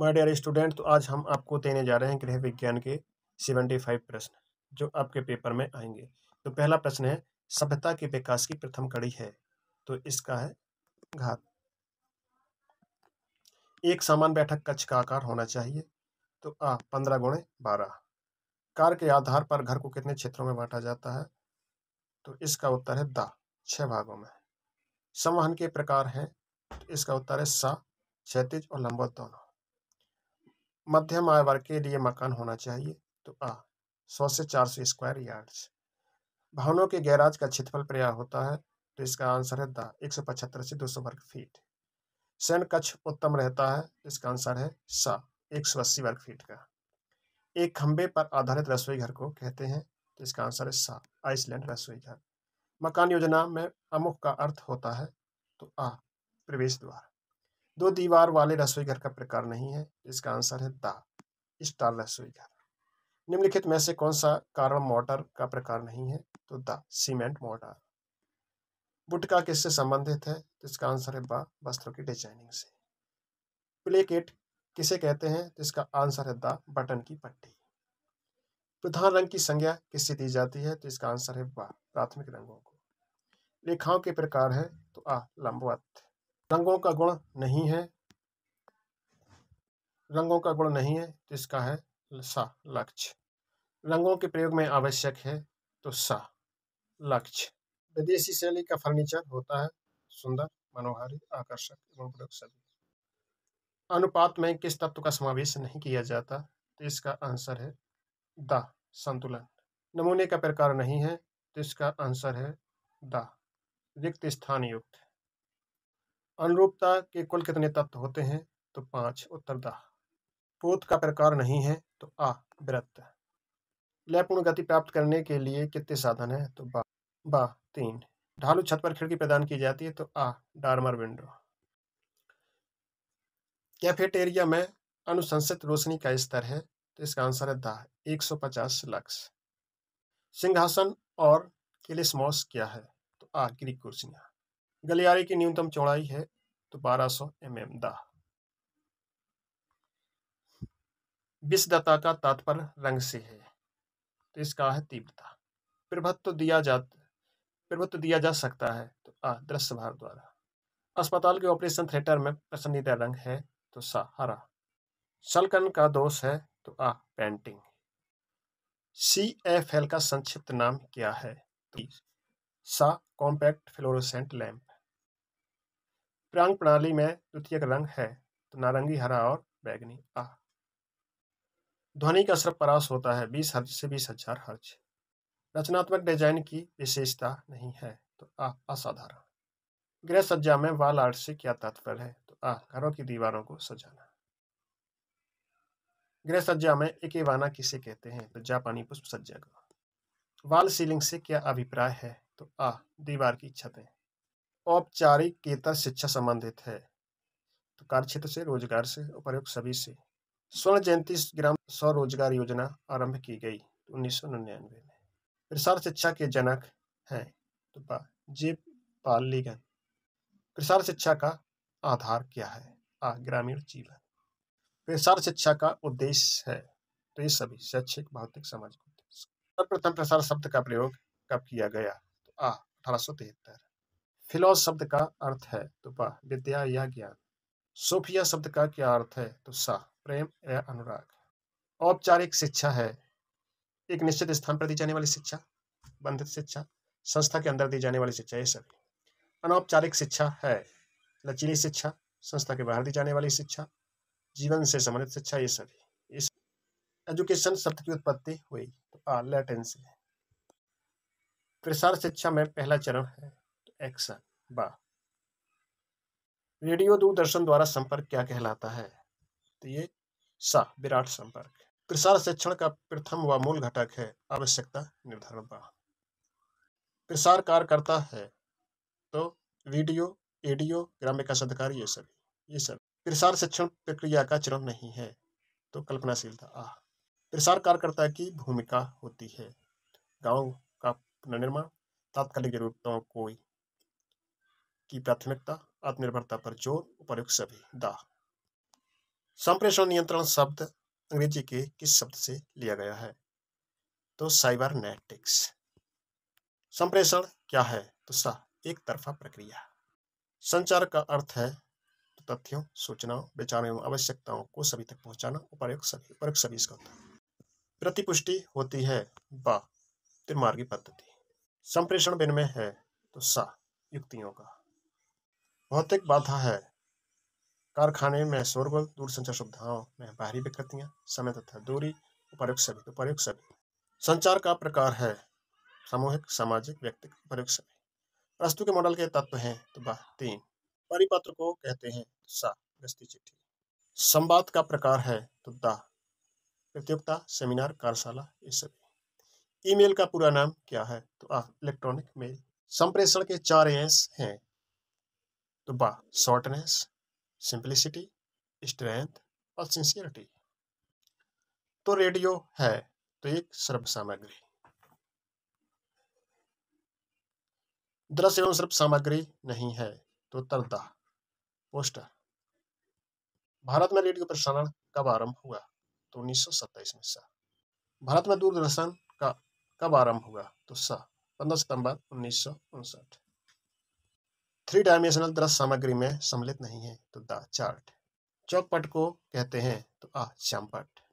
my dear student तो आज हम आपको देने जा रहे हैं गृह विज्ञान के सेवेंटी फाइव प्रश्न जो आपके पेपर में आएंगे तो पहला प्रश्न है सभ्यता के विकास की प्रथम कड़ी है तो इसका है घात एक समान बैठक कक्ष का आकार होना चाहिए तो आ पंद्रह गुणे बारह कार के आधार पर घर को कितने क्षेत्रों में बांटा जाता है तो इसका उत्तर है दा छह भागों में संवहन के प्रकार है तो इसका उत्तर है सा क्षैतिज और लंबो दोनों मध्यम आय वर्ग के लिए मकान होना चाहिए तो आ सौ से चार सौ स्क्वायर यार्ड्स भवनों के गैराज का क्षेत्रफल प्रयाय होता है तो इसका आंसर है द एक सौ पचहत्तर से दो सौ वर्ग फीट सैन कच्छ उत्तम रहता है तो इसका आंसर है सा एक सौ अस्सी वर्ग फीट का एक खंबे पर आधारित रसोई घर को कहते हैं तो इसका आंसर है सा आइसलैंड रसोई घर मकान योजना में अमुख का अर्थ होता है तो आ प्रवेश द्वार दो दीवार वाले रसोई घर का प्रकार नहीं है इसका आंसर है दा स्टार रसोई घर निम्नलिखित में से कौन सा कारण मोटर का प्रकार नहीं है तो द सीमेंट मोटर बुटका किससे संबंधित है तो इसका आंसर है बा वस्त्रों की डिजाइनिंग से प्लेकेट किसे कहते हैं तो इसका आंसर है द बटन की पट्टी प्रधान रंग की संज्ञा किससे दी जाती है तो इसका आंसर है बा प्राथमिक रंगों को रेखाओं के प्रकार है तो आ लंबवत्थ रंगों का गुण नहीं है रंगों का गुण नहीं है तो इसका है सा लक्ष्य रंगों के प्रयोग में आवश्यक है तो सा लक्ष्य विदेशी शैली का फर्नीचर होता है सुंदर मनोहारी आकर्षक एवं अनुपात में किस तत्व का समावेश नहीं किया जाता तो इसका आंसर है द संतुलन नमूने का प्रकार नहीं है तो इसका आंसर है द रिक्त स्थान युक्त अनुरूपता के कुल कितने तत्व होते हैं तो पांच उत्तर दाह पोत का प्रकार नहीं है तो आ वृत्त लयपूर्ण गति प्राप्त करने के लिए कितने साधन है तो बा बा तीन ढालू छत पर खिड़की प्रदान की जाती है तो आ डार्मर विंडो कैफेटेरिया में अनुशंसित रोशनी का स्तर है तो इसका आंसर है दाह एक सौ पचास लक्ष्य सिंहासन और मॉस क्या है तो आ ग्रीक कुर्सियां गलियारे की न्यूनतम चौड़ाई है तो 1200 सौ एम एम दा का तात्पर्य रंग से है तो इसका है तीव्रता प्रभत्व दिया जा प्रभुत्व दिया जा सकता है तो आ दृश्य भार द्वारा अस्पताल के ऑपरेशन थिएटर में पसंदीदा रंग है तो सा हरा सलकन का दोष है तो आ पेंटिंग सी एफ एल का संक्षिप्त नाम क्या है तो सा कॉम्पैक्ट फ्लोरोसेंट लैम्प प्रांग प्रणाली में तृतीय रंग है तो नारंगी हरा और बैगनी आ ध्वनि का असर परास होता है बीस हर्ज से बीस हजार हर्ज रचनात्मक डिजाइन की विशेषता नहीं है तो आ असाधारण गृह सज्जा में वाल आर्ट से क्या तात्पर्य है तो आ घरों की दीवारों को सजाना गृह सज्जा में वाना किसे कहते हैं तो जापानी पुष्प सज्जा का वाल सीलिंग से क्या अभिप्राय है तो आ दीवार की छतें औपचारिक केतर शिक्षा संबंधित है तो कार्य क्षेत्र से रोजगार से उपयोग सभी से स्वर्ण जयंती ग्राम स्वरोजगार योजना आरंभ की गई उन्नीस सौ निन्यानवे में प्रसार शिक्षा के जनक हैं तो जे पाल लीगन प्रसार शिक्षा का आधार क्या है आ ग्रामीण जीवन प्रसार शिक्षा का उद्देश्य है तो ये सभी शैक्षिक भौतिक सामाजिक उद्देश्य सर्वप्रथम प्रसार शब्द का प्रयोग कब किया गया तो आ अठारह सौ तिहत्तर फिलोस शब्द का अर्थ है तो पा विद्या या ज्ञान सोफिया शब्द का क्या अर्थ है तो सा प्रेम या अनुराग औपचारिक शिक्षा है एक निश्चित स्थान पर दी जाने वाली शिक्षा बंधित शिक्षा संस्था के अंदर दी जाने वाली शिक्षा ये सभी अनौपचारिक शिक्षा है लचीली शिक्षा संस्था के बाहर दी जाने वाली शिक्षा जीवन से संबंधित शिक्षा ये सभी इस एजुकेशन शब्द की उत्पत्ति हुई तो आ लैटिन से प्रसार शिक्षा में पहला चरण है एक्शन ब रेडियो दूरदर्शन द्वारा संपर्क क्या कहलाता है तो ये सा विराट संपर्क प्रसार शिक्षण का प्रथम व मूल घटक है आवश्यकता निर्धारण बा प्रसार कार्य करता है तो वीडियो एडियो ग्राम विकास अधिकारी ये सभी ये सब प्रसार शिक्षण प्रक्रिया का चरण नहीं है तो कल्पनाशीलता आ प्रसार कार्यकर्ता की भूमिका होती है गांव का पुनर्निर्माण तात्कालिक जरूरतों को की प्राथमिकता आत्मनिर्भरता पर जोर उपयुक्त सभी दाह संप्रेषण नियंत्रण शब्द अंग्रेजी के किस शब्द से लिया गया है तो साइबरनेटिक्स संप्रेषण क्या है तो सा एक तरफा प्रक्रिया संचार का अर्थ है तो तथ्यों सूचनाओं विचारों एवं आवश्यकताओं को सभी तक पहुंचाना उपयुक्त सभी उपयुक्त सभी इसका होता है प्रतिपुष्टि होती है बा त्रिमार्गी पद्धति संप्रेषण बिन में है तो सा युक्तियों का भौतिक बाधा है कारखाने में शोरगुल दूरसंचार सुविधाओं में बाहरी विकृतियां समय तथा दूरी उपयुक्त सभी उपयुक्त सभी संचार का प्रकार है सामूहिक सामाजिक व्यक्तिगत उपयुक्त सभी वस्तु के मॉडल के तत्व हैं तो तीन परिपत्र को कहते हैं सा गस्ती चिट्ठी संवाद का प्रकार है तो दा प्रतियोगिता सेमिनार कार्यशाला ये सभी ईमेल का पूरा नाम क्या है तो आ इलेक्ट्रॉनिक मेल संप्रेषण के चार एस हैं तो बा शॉर्टनेस सिंप्लिसिटी स्ट्रेंथ और सिंसियरिटी तो रेडियो है तो एक सर्व सामग्री दृश्य एवं सर्व सामग्री नहीं है तो तरदा पोस्टर भारत में रेडियो प्रसारण कब आरंभ हुआ तो उन्नीस में सा भारत में दूरदर्शन का कब आरंभ हुआ तो सा पंद्रह सितंबर उन्नीस सौ उनसठ थ्री डायमेंशनल दृश्य सामग्री में सम्मिलित नहीं है तो द चार्ट चौकपट को कहते हैं तो आ श्यामपट